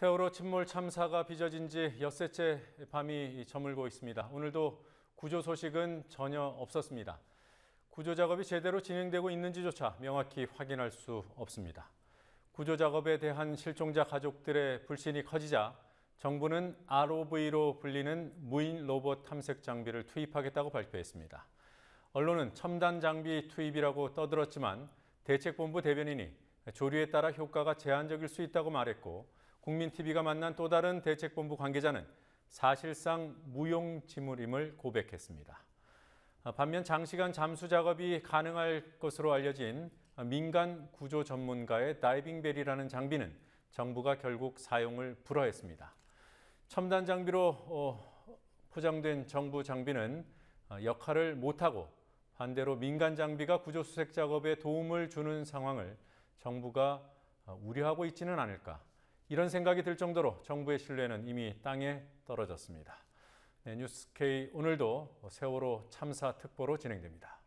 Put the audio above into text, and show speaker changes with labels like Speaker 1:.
Speaker 1: 세월호 침몰 참사가 빚어진 지 엿새째 밤이 저물고 있습니다. 오늘도 구조 소식은 전혀 없었습니다. 구조 작업이 제대로 진행되고 있는지조차 명확히 확인할 수 없습니다. 구조 작업에 대한 실종자 가족들의 불신이 커지자 정부는 ROV로 불리는 무인 로봇 탐색 장비를 투입하겠다고 발표했습니다. 언론은 첨단 장비 투입이라고 떠들었지만 대책본부 대변인이 조류에 따라 효과가 제한적일 수 있다고 말했고 국민TV가 만난 또 다른 대책본부 관계자는 사실상 무용지물임을 고백했습니다. 아, 반면 장시간 잠수 작업이 가능할 것으로 알려진 민간 구조 전문가의 다이빙벨이라는 장비는 정부가 결국 사용을 불허했습니다. 첨단 장비로 어, 포장된 정부 장비는 어, 역할을 못하고 반대로 민간 장비가 구조 수색 작업에 도움을 주는 상황을 정부가 어, 우려하고 있지는 않을까 이런 생각이 들 정도로 정부의 신뢰는 이미 땅에 떨어졌습니다. 네, 뉴스K 오늘도 세월호 참사 특보로 진행됩니다.